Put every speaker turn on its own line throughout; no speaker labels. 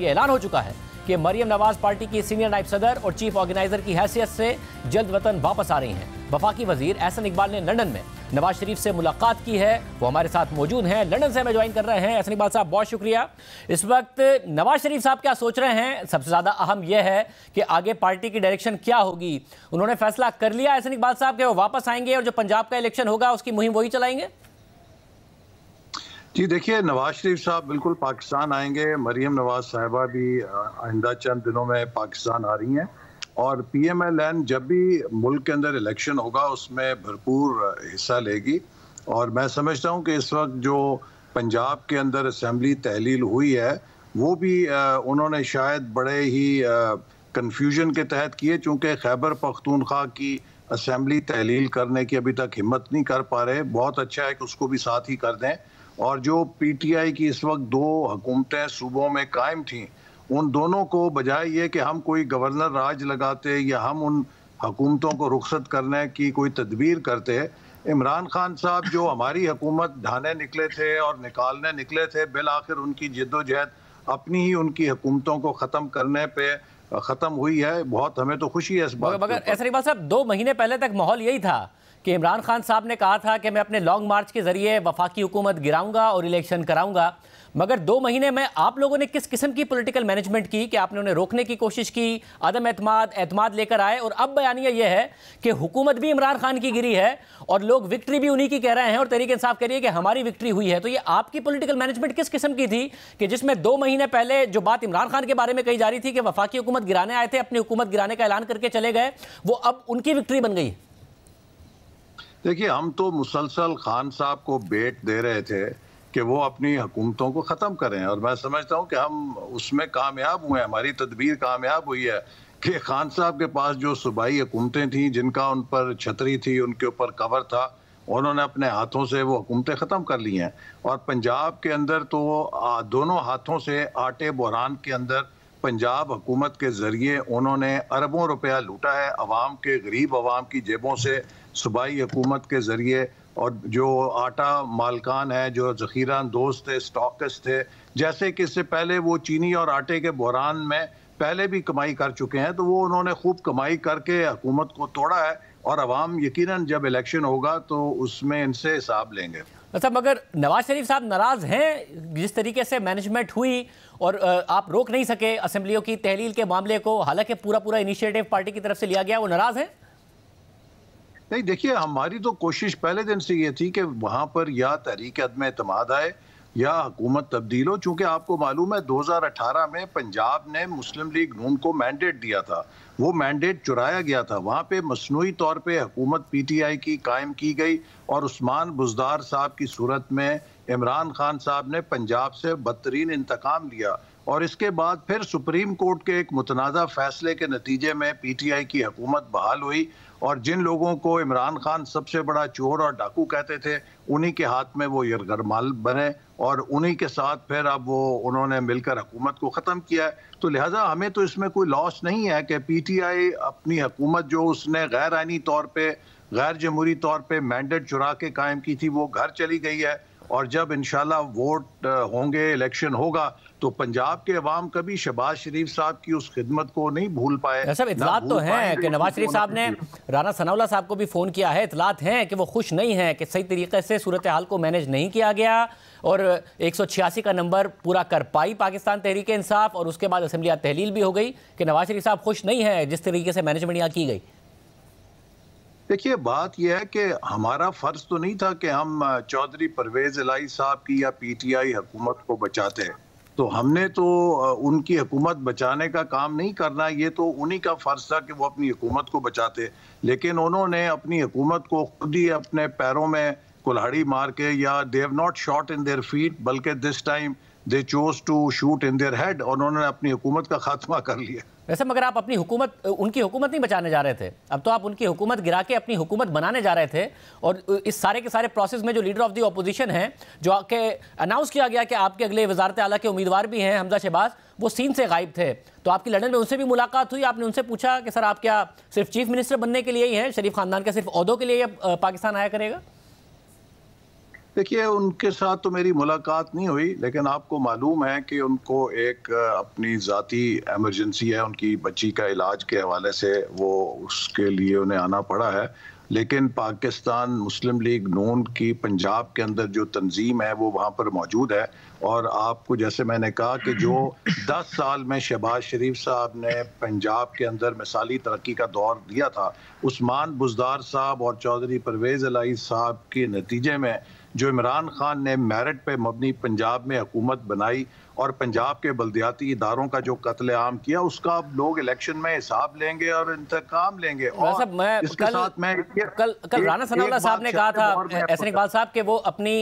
ये ऐलान हो चुका है कि मरियम नवाज पार्टी की सीनियर नायब सदर और चीफ ऑर्गेनाइजर की हैसियत से जल्द वतन वापस आ रही हैं वफाकी वजीर एहसन इकबाल ने लंदन में नवाज शरीफ से मुलाकात की है वो हमारे साथ मौजूद हैं लंदन से हमें ज्वाइन कर रहे हैं एहसन इकबाल साहब बहुत शुक्रिया इस वक्त नवाज शरीफ साहब क्या सोच रहे हैं सबसे ज़्यादा अहम यह है कि आगे पार्टी की डायरेक्शन क्या होगी उन्होंने फैसला कर लिया एहसन इकबाल साहब के वो वापस आएंगे और जो पंजाब का इलेक्शन होगा उसकी मुहिम वही चलाएंगे
जी देखिए नवाज शरीफ साहब बिल्कुल पाकिस्तान आएंगे मरियम नवाज साहिबा भी आइंदा चंद दिनों में पाकिस्तान आ रही हैं और पी एम एल एन जब भी मुल्क के अंदर इलेक्शन होगा उसमें भरपूर हिस्सा लेगी और मैं समझता हूं कि इस वक्त जो पंजाब के अंदर असम्बली तहलील हुई है वो भी उन्होंने शायद बड़े ही कन्फ्यूजन के तहत किए चूँकि खैबर पख्तूनख्वा की असम्बली तहलील करने की अभी तक हिम्मत नहीं कर पा रहे बहुत अच्छा है कि उसको भी साथ ही कर दें और जो पीटीआई की इस वक्त दो हुकूमतें सूबों में कायम थीं उन दोनों को बजाय ये कि हम कोई गवर्नर राज लगाते या हम उन हुकूमतों को रुखसत करने की कोई तदबीर करते इमरान खान साहब जो हमारी हुकूमत ढाने निकले थे और निकालने निकले थे बिल आखिर उनकी जद्दोजहद अपनी ही उनकी हुकूमतों को ख़त्म करने पर ख़त्म हुई है बहुत हमें तो खुशी है इस बात मगर ऐसा
साहब दो महीने पहले तक माहौल यही था कि इमरान खान साहब ने कहा था कि मैं अपने लॉन्ग मार्च के ज़रिए वफाकी हुकूमत गिराऊंगा और इलेक्शन कराऊंगा मगर दो महीने में आप लोगों ने किस किस्म की पॉलिटिकल मैनेजमेंट की कि आपने उन्हें रोकने की कोशिश की आदम एतमाद एतमाद लेकर आए और अब बयानिया यह है कि हुकूमत भी इमरान खान की गिरी है और लोग विक्ट्री भी उन्हीं की कह रहे हैं और तरीके इंसाफ कह रही है कि हमारी विक्ट्री हुई है तो ये आपकी पोलिटिकल मैनेजमेंट किस किस्म की थी कि जिसमें दो महीने पहले जो बात इमरान खान के बारे में कही जा रही थी कि वफाकी हुकूमत गिराने आए थे अपनी हुकूमत गिराने का ऐलान करके चले गए वो अब उनकी विक्ट्री बन गई है
देखिए हम तो मुसलसल खान साहब को बेट दे रहे थे कि वो अपनी हुकूमतों को ख़त्म करें और मैं समझता हूँ कि हम उसमें कामयाब हुए हैं हमारी तदबीर कामयाब हुई है कि खान साहब के पास जो सूबाई हुकूमतें थीं जिनका उन पर छतरी थी उनके ऊपर कवर था उन्होंने अपने हाथों से वो हुकूमतें ख़त्म कर ली हैं और पंजाब के अंदर तो दोनों हाथों से आटे बुरान के अंदर पंजाब हुकूमत के ज़रिए उन्होंने अरबों रुपया लूटा है अवाम के गरीब अवाम की जेबों से सूबाई हुकूमत के ज़रिए और जो आटा मालकान है जो ज़खीरा दोस्त थे स्टॉकस थे जैसे कि इससे पहले वो चीनी और आटे के बहरान में पहले भी कमाई कर चुके हैं तो वो उन्होंने खूब कमाई करके हुकूमत को तोड़ा है और अवाम यकीनन जब इलेक्शन होगा तो उसमें इनसे हिसाब लेंगे
साहब अच्छा, मगर नवाज शरीफ साहब नाराज़ हैं जिस तरीके से मैनेजमेंट हुई और आप रोक नहीं सके असम्बलियों की तहलील के मामले को हालांकि पूरा पूरा इनिशिएटिव पार्टी की तरफ से लिया गया वो नाराज़ हैं
नहीं देखिए हमारी तो कोशिश पहले दिन से ये थी कि वहाँ पर या तहरीक अदम अतमाद आए या हुकूमत तब्दील हो चूँकि आपको मालूम है 2018 में पंजाब ने मुस्लिम लीग नून को मैंडेट दिया था वो मैंडेट चुराया गया था वहाँ पे मसनू तौर पे हुकूमत पीटीआई की कायम की गई और उस्मान बुजदार साहब की सूरत में इमरान खान साहब ने पंजाब से बदतरीन इंतकाम लिया और इसके बाद फिर सुप्रीम कोर्ट के एक मुतनाज़ा फैसले के नतीजे में आई की हकूमत बहाल हुई और जिन लोगों को इमरान खान सबसे बड़ा चोर और डाकू कहते थे उन्हीं के हाथ में वो यरगरमाल बने और उन्हीं के साथ फिर अब वो उन्होंने मिलकर हुकूमत को ख़त्म किया है तो लिहाजा हमें तो इसमें कोई लॉस नहीं है कि पीटीआई अपनी हुकूमत जो उसने गैर आइनी तौर पर गैर जमहूरी तौर पर मैंडेट चुरा के कायम की थी वो घर चली गई है और जब इन वोट होंगे इलेक्शन होगा तो पंजाब के अवाम कभी शहबाज शरीफ साहब की उस खिदमत को नहीं भूल पाए सब इतलात तो हैं कि नवाज शरीफ साहब ने
राना सनावला साहब को भी फ़ोन किया है इतलात हैं कि वो खुश नहीं हैं कि सही तरीके से सूरत हाल को मैनेज नहीं किया गया और एक सौ छियासी का नंबर पूरा कर पाई पाकिस्तान तहरीक इंसाफ और उसके बाद असम्बलिया तहलील भी हो गई कि नवाज शरीफ साहब खुश नहीं है जिस तरीके से मैनेजमेंट यहाँ की गई
देखिए बात यह है कि हमारा फर्ज तो नहीं था कि हम चौधरी परवेज इलाई साहब की या पीटीआई हुकूमत को बचाते तो हमने तो उनकी हुकूमत बचाने का काम नहीं करना ये तो उन्हीं का फर्ज था कि वो अपनी हुकूमत को बचाते लेकिन उन्होंने अपनी हुकूमत को खुद ही अपने पैरों में कुल्हाड़ी मार के या they've not shot in their feet बल्कि this time they chose to shoot in their head और उन्होंने अपनी हुकूमत का खात्मा कर लिया
वैसे मगर आप अपनी हुकूमत उनकी हुकूमत नहीं बचाने जा रहे थे अब तो आप उनकी हुकूमत गिरा के अपनी हुकूमत बनाने जा रहे थे और इस सारे के सारे प्रोसेस में जो लीडर ऑफ द अपोजिशन है जो आके अनाउंस किया गया कि आपके अगले वजारत आला के उम्मीदवार भी हैं हमजा शहबाज वो सीन से गायब थे तो आपकी लंडन में उनसे भी मुलाकात हुई आपने उनसे पूछा कि सर आप क्या सिर्फ चीफ मिनिस्टर बनने के लिए ही हैं शरीफ खानदान का सिर्फ अहदों के लिए पाकिस्तान आया करेगा
देखिए उनके साथ तो मेरी मुलाकात नहीं हुई लेकिन आपको मालूम है कि उनको एक अपनी ज़ाती एमरजेंसी है उनकी बच्ची का इलाज के हवाले से वो उसके लिए उन्हें आना पड़ा है लेकिन पाकिस्तान मुस्लिम लीग नून की पंजाब के अंदर जो तंजीम है वो वहाँ पर मौजूद है और आपको जैसे मैंने कहा कि जो 10 साल में शहबाज शरीफ साहब ने पंजाब के अंदर मिसाली तरक्की का दौर दिया था उस्मान बुजदार साहब और चौधरी परवेज़ अलाई साहब के नतीजे में जो इमरान खान ने मेरिट पे मबनी पंजाब में हुकूमत बनाई और पंजाब के बलदियाती इदारों का जो कत्ल आम किया उसका अब लोग इलेक्शन में हिसाब लेंगे और इंतकाम लेंगे और मैं इसके कल, साथ मैं कल कल राना सनाउल्ला साहब ने कहा था एहसन
इकबाल साहब के वो अपनी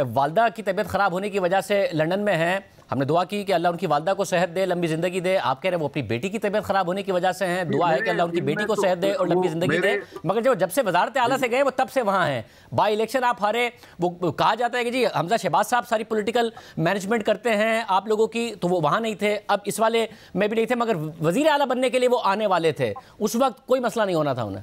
वालदा की तबीयत ख़राब होने की वजह से लंदन में हैं हमने दुआ की कि अल्लाह उनकी वालदा को सेहत दे लंबी जिंदगी दे आप कह रहे हैं वो अपनी बेटी की तबीयत खराब होने की वजह से हैं दुआ है कि अल्लाह उनकी बेटी को तो सेहत दे और लंबी जिंदगी दे मगर जो जब से वजारत आला से गए वो तब से वहाँ हैं बाई इलेक्शन आप हारे वो कहा जाता है कि जी हमजा शहबाज साहब सारी पोलिटिकल मैनेजमेंट करते हैं आप लोगों की तो वो वहाँ नहीं थे अब इस वाले में भी नहीं थे मगर वजीर अला बनने के लिए वो आने वाले थे उस वक्त कोई मसला नहीं होना था उन्हें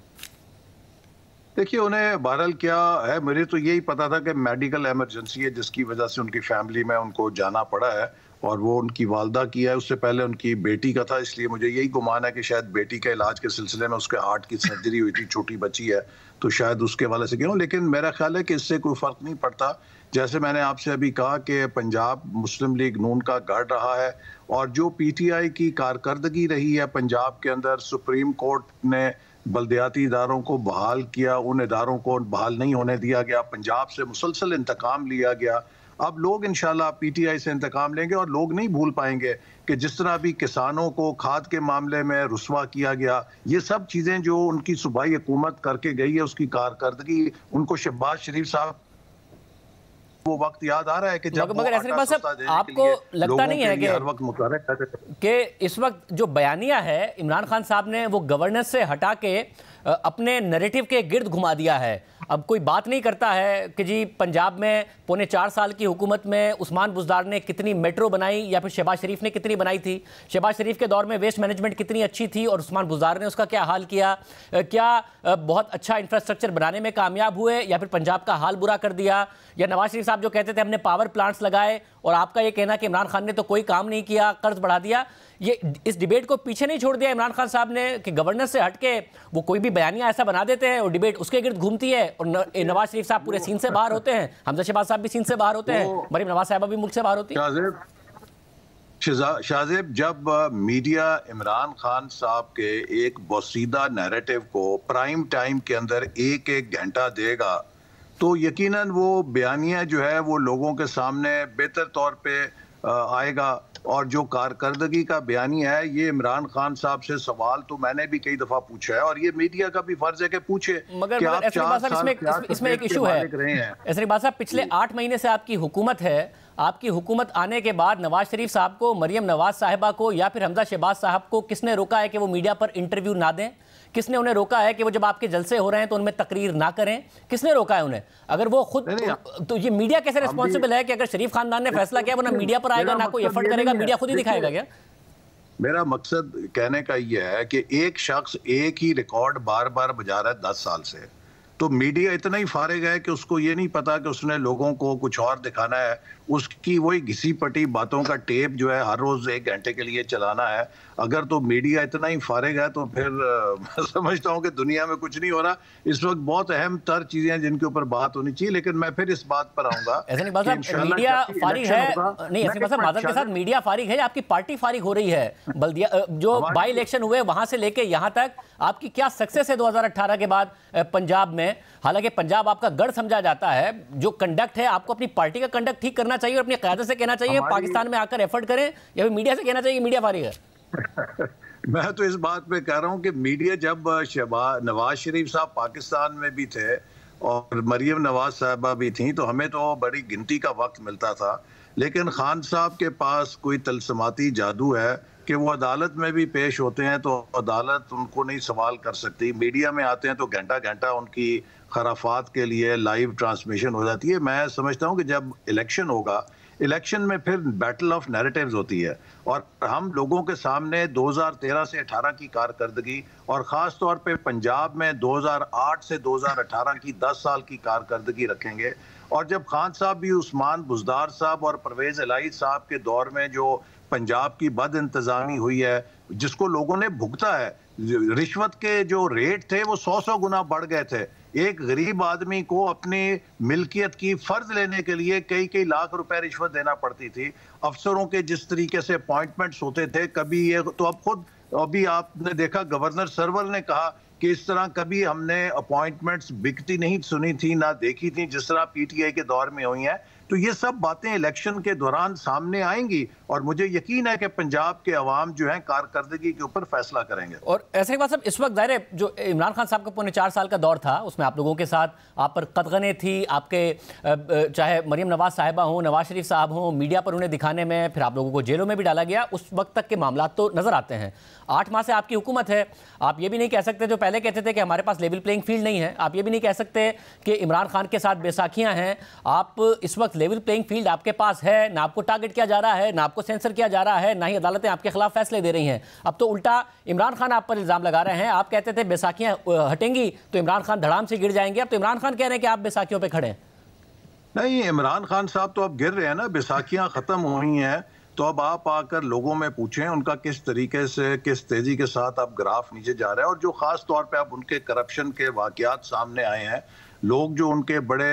देखिए उन्हें बहरहाल क्या है मुझे तो यही पता था कि मेडिकल एमरजेंसी है जिसकी वजह से उनकी फैमिली में उनको जाना पड़ा है और वो उनकी वालदा की है उससे पहले उनकी बेटी का था इसलिए मुझे यही गुमान है कि शायद बेटी के इलाज के सिलसिले में उसके हार्ट की सर्जरी हुई थी छोटी बची है तो शायद उसके वाले से क्यों लेकिन मेरा ख्याल है कि इससे कोई फ़र्क नहीं पड़ता जैसे मैंने आपसे अभी कहा कि पंजाब मुस्लिम लीग नून का गढ़ रहा है और जो पीटीआई की कारकर्दगी रही है पंजाब के अंदर सुप्रीम कोर्ट ने बलदियाती इदारों को बहाल किया उन इदारों को बहाल नहीं होने दिया गया पंजाब से मुसलसल इंतकाम लिया गया अब लोग इन पीटीआई से इंतकाम लेंगे और लोग नहीं भूल पाएंगे कि जिस तरह भी किसानों को खाद के मामले में रसवा किया गया ये सब चीज़ें जो उनकी सूबाई हुकूमत करके गई है उसकी कारकर्दगी उनको शहबाज शरीफ साहब वो वक्त याद आ रहा है कि जब मगर ऐसे पास आपको लगता नहीं है कि
कि इस वक्त जो बयानिया है इमरान खान साहब ने वो गवर्नेंस से हटा के अपने नरेटिव के गिर्द घुमा दिया है अब कोई बात नहीं करता है कि जी पंजाब में पौने चार साल की हुकूमत में उस्मान बुजदार ने कितनी मेट्रो बनाई या फिर शहबाज शरीफ ने कितनी बनाई थी शहबाज शरीफ के दौर में वेस्ट मैनेजमेंट कितनी अच्छी थी और उस्मान बुजदार ने उसका क्या हाल किया क्या बहुत अच्छा इंफ्रास्ट्रक्चर बनाने में कामयाब हुए या फिर पंजाब का हाल बुरा कर दिया या नवाज शरीफ साहब जो कहते थे हमने पावर प्लांट्स लगाए और आपका ये कहना कि इमरान खान ने तो कोई काम नहीं किया कर्ज बढ़ा दिया ये इस डिबेट को पीछे नहीं छोड़ दिया इमरान खान साहब ने कि गवर्नर से हट के वो कोई भी बयानिया ऐसा बना देते हैं और डिबेट उसके गिर्द घूमती है और नवाज शरीफ साहब पूरे सीन से बाहर होते हैं हमजा शहबाज साहब भी सीन से बाहर होते हैं मरीम नवाज साहबा भी मुल्क से बाहर होती है
शाहजेब जब मीडिया इमरान खान साहब के एक बसीदा नैरेटिव को प्राइम टाइम के अंदर एक एक घंटा देगा तो यकीनन वो बयानियाँ जो है वो लोगों के सामने बेहतर तौर पे आएगा और जो कारकर्दगी का बयानी है ये इमरान खान साहब से सवाल तो मैंने भी कई दफा पूछा है और ये मीडिया का भी फर्ज है कि पूछे मगर इसमें, एक इशू है
पिछले आठ महीने से आपकी हुकूमत है आपकी हुकूमत आने के बाद नवाज शरीफ साहब को मरियम नवाज साहिबा को या फिर हमजा शहबाज साहब को किसने रोका है कि वो मीडिया पर इंटरव्यू ना दें किसने उन्हें रोका है कि वो जब आपके जलसे हो रहे हैं तो उनमें तकरीर ना करें किसने रोका है उन्हें अगर वो खुद तो ये मीडिया कैसे रिस्पॉन्सिबल है कि अगर शरीफ खानदान ने फैसला किया वो ना मीडिया पर आएगा ना कोई एफर्ट करेगा मीडिया खुद ही दिखाएगा क्या
मेरा मकसद कहने का ये है कि एक शख्स एक ही रिकॉर्ड बार बार बजा रहा है दस साल से तो मीडिया इतना ही फारिग है कि उसको ये नहीं पता कि उसने लोगों को कुछ और दिखाना है उसकी वही घिसी पटी बातों का टेप जो है हर रोज एक घंटे के लिए चलाना है अगर तो मीडिया इतना ही फारिग है तो फिर मैं समझता हूँ कि दुनिया में कुछ नहीं हो रहा इस वक्त बहुत अहम तर चीजें हैं जिनके ऊपर बात होनी चाहिए लेकिन मैं फिर इस बात पर आऊंगा मीडिया फारिग है
मीडिया है आपकी पार्टी फारिग हो रही है बल्दिया जो बाई इलेक्शन हुए वहां से लेके यहाँ तक आपकी क्या सक्सेस है 2018 के बाद पंजाब में हैं हालांकि पंजाब आपका गढ़ समझा जाता है जो कंडक्ट है आपको अपनी पार्टी का कंडक्ट ठीक करना चाहिए और अपनी क्यादत से कहना चाहिए पाकिस्तान में आकर एफर्ट करें या फिर मीडिया से कहना चाहिए मीडिया फारिग
है मैं तो इस बात पे कह रहा हूँ कि मीडिया जब शहबाज नवाज शरीफ साहब पाकिस्तान में भी थे और मरियम नवाज साहबा भी थी तो हमें तो बड़ी गिनती का वक्त मिलता था लेकिन खान साहब के पास कोई तलसमाती जादू है कि वो अदालत में भी पेश होते हैं तो अदालत उनको नहीं सवाल कर सकती मीडिया में आते हैं तो घंटा घंटा उनकी खराफात के लिए लाइव ट्रांसमिशन हो जाती है मैं समझता हूँ कि जब इलेक्शन होगा इलेक्शन में फिर बैटल ऑफ नैरेटिव्स होती है और हम लोगों के सामने 2013 से 18 की कारकर्दगी और ख़ास तौर पे पंजाब में 2008 से 2018 की 10 साल की कारकर्दगी रखेंगे और जब खान साहब भी उस्मान बुजदार साहब और परवेज़ अलाई साहब के दौर में जो पंजाब की बद इंतज़ामी हुई है जिसको लोगों ने भुगता है रिश्वत के जो रेट थे वो सौ सौ गुना बढ़ गए थे एक गरीब आदमी को अपनी मिल्कियत की फर्ज लेने के लिए कई कई लाख रुपए रिश्वत देना पड़ती थी अफसरों के जिस तरीके से अपॉइंटमेंट्स होते थे कभी ये तो अब खुद अभी आपने देखा गवर्नर सरवल ने कहा कि इस तरह कभी हमने अपॉइंटमेंट्स बिकती नहीं सुनी थी ना देखी थी जिस तरह पीटीआई के दौर में हुई है तो ये सब बातें इलेक्शन के दौरान सामने आएंगी और मुझे यकीन है कि पंजाब के अवाम जो है कारकर्दगी के ऊपर फैसला करेंगे
और ऐसे ही बात साहब इस वक्त जाहिर है जो इमरान खान साहब का पौने चार साल का दौर था उसमें आप लोगों के साथ आप पर कदगने थी आपके चाहे मरीम नवाज साहिबा हों नवाज शरीफ साहब हों मीडिया पर उन्हें दिखाने में फिर आप लोगों को जेलों में भी डाला गया उस वक्त तक के मामला तो नज़र आते हैं आठ माह से आपकी हुकूमत है आप ये भी नहीं कह सकते जो पहले कहते थे कि हमारे पास लेवल प्लेइंग फील्ड नहीं है आप ये भी नहीं कह सकते कि इमरान खान के साथ बेसाखियाँ हैं आप इस वक्त लेवल प्लेइंग फील्ड आपके पास है ना आपको टारगेट किया जा रहा है ना आपको आपको सेंसर किया जा रहा है ना ही अदालतें आपके खिलाफ फैसले दे रही हैं अब तो उल्टा इमरान खान आप पर इल्ज़ाम लगा रहे हैं आप कहते थे बैसाखियाँ हटेंगी तो इमरान खान धड़ाम से गिर जाएंगे अब तो इमरान खान कह रहे हैं कि आप बैसाखियों पर खड़े
नहीं इमरान खान साहब तो अब गिर रहे हैं ना बैसाखियाँ ख़त्म हुई हैं तो अब आप आकर लोगों में पूछें उनका किस तरीके से किस तेजी के साथ अब ग्राफ नीचे जा रहा है और जो खास तौर पे अब उनके करप्शन के वाकयात सामने आए हैं लोग जो उनके बड़े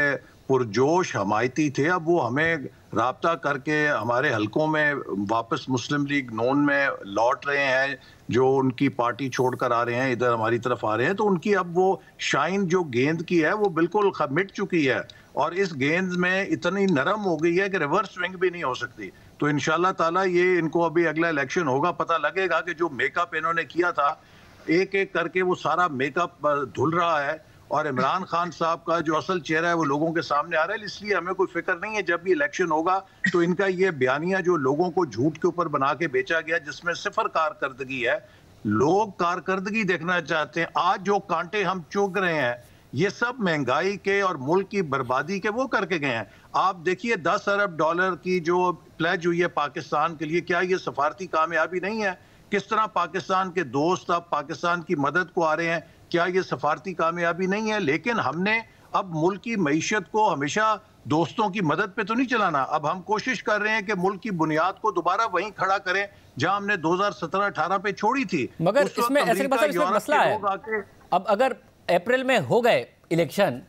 पुरजोश हमायती थे अब वो हमें रबता करके हमारे हलकों में वापस मुस्लिम लीग नोन में लौट रहे हैं जो उनकी पार्टी छोड़कर आ रहे हैं इधर हमारी तरफ आ रहे हैं तो उनकी अब वो शाइन जो गेंद की है वो बिल्कुल मिट चुकी है और इस गेंद में इतनी नरम हो गई है कि रिवर्स स्विंग भी नहीं हो सकती तो इन ताला ये इनको अभी अगला इलेक्शन होगा पता लगेगा कि जो मेकअप इन्होंने किया था एक एक करके वो सारा मेकअप धुल रहा है और इमरान खान साहब का जो असल चेहरा है वो लोगों के सामने आ रहा है इसलिए हमें कोई फिक्र नहीं है जब भी इलेक्शन होगा तो इनका ये बयानिया जो लोगों को झूठ के ऊपर बना के बेचा गया जिसमें सिफर कारकर्दगी है लोग कारकर्दगी देखना चाहते हैं आज जो कांटे हम चूक रहे हैं ये सब महंगाई के और मुल्क की बर्बादी के वो करके गए हैं आप देखिए दस अरब डॉलर की जो प्लेज हुई है पाकिस्तान के लिए क्या ये सफारती कामयाबी नहीं है किस तरह पाकिस्तान के दोस्त अब पाकिस्तान की मदद को आ रहे हैं क्या ये सफारती कामयाबी नहीं है लेकिन हमने अब मुल्क की मीशत को हमेशा दोस्तों की मदद पे तो नहीं चलाना अब हम कोशिश कर रहे हैं कि मुल्क की बुनियाद को दोबारा वहीं खड़ा करें जहां हमने 2017-18 पे छोड़ी थी मगर इसमें ऐसे मसला है
अब अगर अप्रैल में हो गए इलेक्शन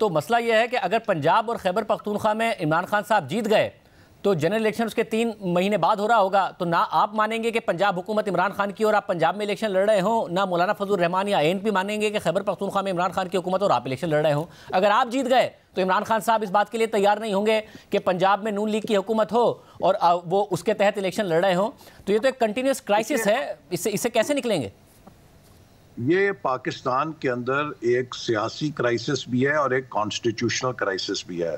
तो मसला यह है कि अगर पंजाब और खैबर पख्तूनख्वा में इमरान खान साहब जीत गए तो जनरल इलेक्शन उसके तीन महीने बाद हो रहा होगा तो ना आप मानेंगे कि पंजाब हुकूमत इमरान खान की और आप पंजाब में इलेक्शन लड़ रहे हो ना मौलाना फजल रहमान या एन पी मानेंगे कि खैबर पख्तूनख्वा में इमरान खान की हुकूमत और आप इलेक्शन लड़ रहे हो अगर आप जीत गए तो इमरान खान साहब इस बात के लिए तैयार नहीं होंगे कि पंजाब में नून लीग की हुकूमत हो और वो उसके तहत इलेक्शन लड़ रहे हों तो ये तो एक कंटिन्यूस क्राइसिस है इससे इससे कैसे निकलेंगे
ये पाकिस्तान के अंदर एक सियासी क्राइसिस भी है और एक कॉन्स्टिट्यूशनल क्राइसिस भी है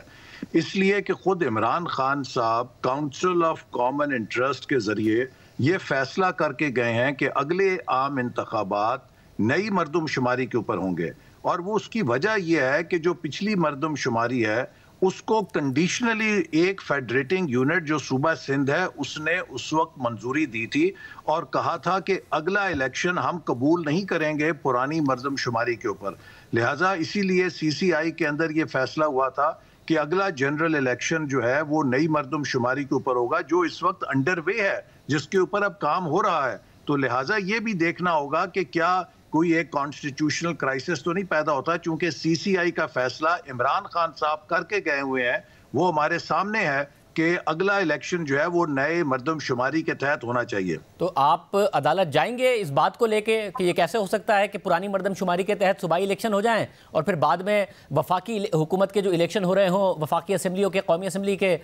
इसलिए कि खुद इमरान खान साहब काउंसिल ऑफ कॉमन इंटरेस्ट के जरिए ये फैसला करके गए हैं कि अगले आम इंतबात नई मरदमशुमारी के ऊपर होंगे और वो उसकी वजह यह है कि जो पिछली मरदमशुमारी है उसको कंडीशनली एक फेडरेटिंग यूनिट जो सूबा सिंध है उसने उस वक्त मंजूरी दी थी और कहा था कि अगला इलेक्शन हम कबूल नहीं करेंगे पुरानी मरदमशुमारी के ऊपर लिहाजा इसीलिए सीसीआई के अंदर ये फैसला हुआ था कि अगला जनरल इलेक्शन जो है वो नई मरदमशुमारी के ऊपर होगा जो इस वक्त अंडर वे है जिसके ऊपर अब काम हो रहा है तो लिहाजा ये भी देखना होगा कि क्या कोई एक कॉन्स्टिट्यूशनल क्राइसिस तो नहीं पैदा होता चूंकि सीसीआई का फैसला इमरान खान साहब करके गए हुए हैं वो हमारे सामने है कि अगला इलेक्शन जो है वो नए मरदमशुमारी के तहत होना चाहिए तो
आप अदालत जाएंगे इस बात को लेके कि ये कैसे हो सकता है कि पुरानी मरदमशुमारी के तहत सुबह इलेक्शन हो जाएं और फिर बाद में वफाकी हुकूमत के जो इलेक्शन हो रहे हों वफाकी असम्बलियों के कौमी असम्बली के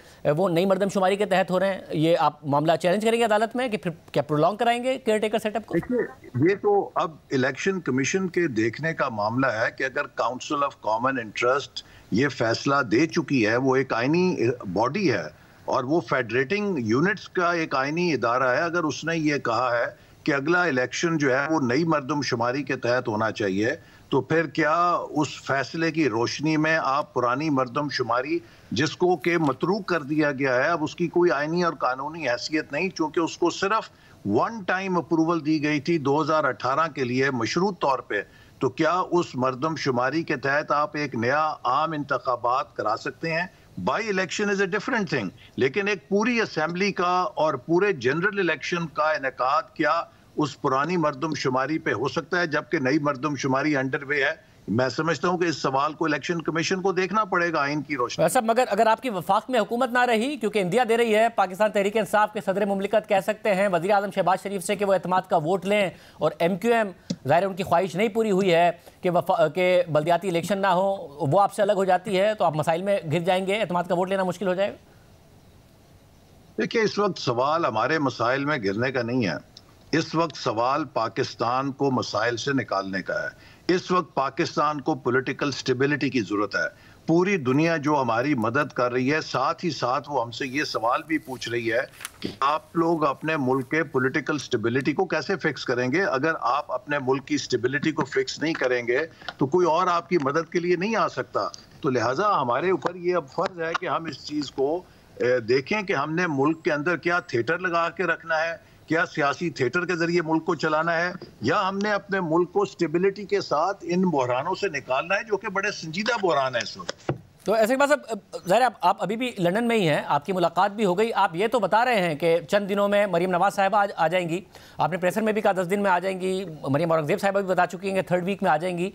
वो नई मरदमशुमारी के तहत हो रहे हैं ये आप मामला चैलेंज करेंगे अदालत में कि फिर क्या प्रोलॉन्ग कराएंगे केयर टेकर सेटअप को
ये तो अब इलेक्शन कमीशन के देखने का मामला है कि अगर काउंसिल ऑफ कॉमन इंटरेस्ट ये फैसला दे चुकी है वो एक आइनी बॉडी है और वो फेडरेटिंग यूनिट्स का एक आइनी इदारा है अगर उसने ये कहा है कि अगला इलेक्शन जो है वो नई मरदमशुमारी के तहत होना चाहिए तो फिर क्या उस फैसले की रोशनी में आप पुरानी मरदमशुमारी जिसको के मतरूक कर दिया गया है अब उसकी कोई आइनी और कानूनी हैसियत नहीं चूँकि उसको सिर्फ वन टाइम अप्रूवल दी गई थी 2018 के लिए मशरूत तौर पे तो क्या उस मरदमशुमारी के तहत आप एक नया आम इंतबात करा सकते हैं by election is a different thing लेकिन एक पूरी असम्बली का और पूरे जनरल इलेक्शन का इनका क्या उस पुरानी मरदमशुमारी पे हो सकता है जबकि नई मरदमशुमारी अंडर वे है मैं समझता हूं कि इस सवाल को इलेक्शन कमीशन को देखना पड़ेगा आइन की रोशनी साहब
मगर अगर आपकी वफाक में हुकूमत ना रही क्योंकि इंडिया दे रही है पाकिस्तान तहरीक इंसाफ के सदर ममलिकत कह सकते हैं वजी अजम शहबाज शरीफ से कि वो अहतमाद का वोट लें और एम क्यू एम ज़ाहिर उनकी ख्वाहिश नहीं पूरी हुई है कि वफा के बल्दियाती इलेक्शन ना हो वो आपसे अलग हो जाती है तो आप मसाइल में घिर जाएंगे अहतमाद का वोट लेना मुश्किल हो
जाएगा देखिए इस वक्त सवाल हमारे मसाइल में घिरने का नहीं है इस वक्त सवाल पाकिस्तान को मसाइल से निकालने का है इस वक्त पाकिस्तान को पॉलिटिकल स्टेबिलिटी की ज़रूरत है पूरी दुनिया जो हमारी मदद कर रही है साथ ही साथ वो हमसे ये सवाल भी पूछ रही है कि आप लोग अपने मुल्क के पॉलिटिकल स्टेबिलिटी को कैसे फिक्स करेंगे अगर आप अपने मुल्क की स्टेबिलिटी को फिक्स नहीं करेंगे तो कोई और आपकी मदद के लिए नहीं आ सकता तो लिहाजा हमारे ऊपर ये अब फर्ज है कि हम इस चीज़ को देखें कि हमने मुल्क के अंदर क्या थिएटर लगा के रखना है क्या सियासी थिएटर के जरिए मुल्क को चलाना है या हमने अपने मुल्क को स्टेबिलिटी के साथ इन बहरानों से निकालना है जो कि बड़े संजीदा बहरान है इस वक्त
तो ऐसे बात साहब ज़ाहिर आप, आप अभी भी लंदन में ही हैं आपकी मुलाकात भी हो गई आप ये तो बता रहे हैं कि चंद दिनों में मरीम नवाज़ साहबा आ, आ जाएंगी आपने प्रेसर में भी कहा दस दिन में आ जाएंगी मरीम औरंगज़ेब साहबा भी बता चुकी हैं कि थर्ड वीक में आ जाएंगी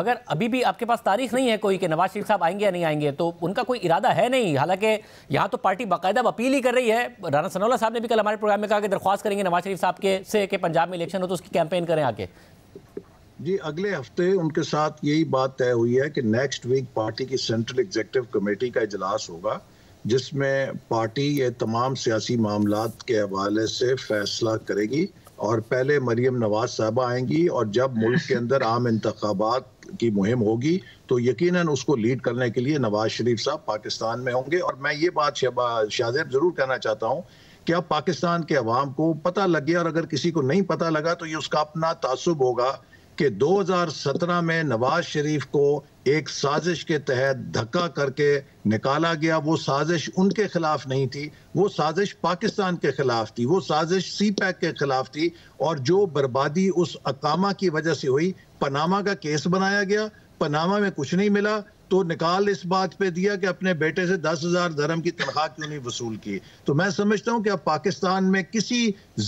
मगर अभी भी आपके पास तारीख नहीं है कोई कि नवाज शरीफ साहब आएंगे या नहीं आएंगे तो उनका कोई इरादा है नहीं हालांकि यहाँ तो पार्टी बाकायदा अपील ही कर रही है राना सनौला साहब ने भी कल हमारे प्रोग्राम में कहा कि दरख्वास्त करेंगे नवाज शरीफ साहब के से कि पंजाब में इलेक्शन हो तो उसकी कैंपेन करें आके
जी अगले हफ्ते उनके साथ यही बात तय हुई है कि नेक्स्ट वीक पार्टी की सेंट्रल एग्जेक्टिव कमेटी का इजलास होगा जिसमें पार्टी ये तमाम सियासी मामला के हवाले से फैसला करेगी और पहले मरियम नवाज साहबा आएंगी और जब मुल्क के अंदर आम इंतबात की मुहिम होगी तो यकीनन उसको लीड करने के लिए नवाज शरीफ साहब पाकिस्तान में होंगे और मैं ये बात शाहजेब जरूर कहना चाहता हूँ कि अब पाकिस्तान के अवाम को पता लग गया और अगर किसी को नहीं पता लगा तो ये उसका अपना तासुब होगा कि 2017 में नवाज शरीफ को एक साजिश के तहत धक्का करके निकाला गया वो साजिश उनके खिलाफ नहीं थी वो साजिश पाकिस्तान के खिलाफ थी वो साजिश सी पैक के खिलाफ थी और जो बर्बादी उस अकामा की वजह से हुई पनामा का केस बनाया गया पनामा में कुछ नहीं मिला तो निकाल इस बात पे दिया कि अपने बेटे से दस हजार धर्म की तनख्वाह क्यों नहीं वसूल की तो मैं समझता हूं कि अब पाकिस्तान में किसी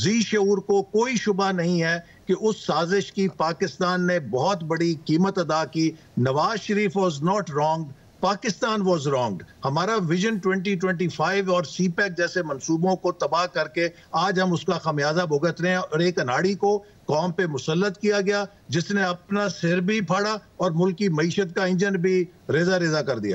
जी शूर को कोई शुबा नहीं है कि उस साजिश की पाकिस्तान ने बहुत बड़ी कीमत अदा की Nawaz Sharif was not wrong Pakistan was wrong हमारा विजन 2025 और सी पैक e जैसे मनसूबों को तबाह करके आज हम उसका खमियाजा भुगत रहे हैं और एक अनाड़ी को कौम पे मुसलत किया गया जिसने अपना सिर भी फाड़ा और मुल्क की मीशत का इंजन भी रेजा रेजा कर दिया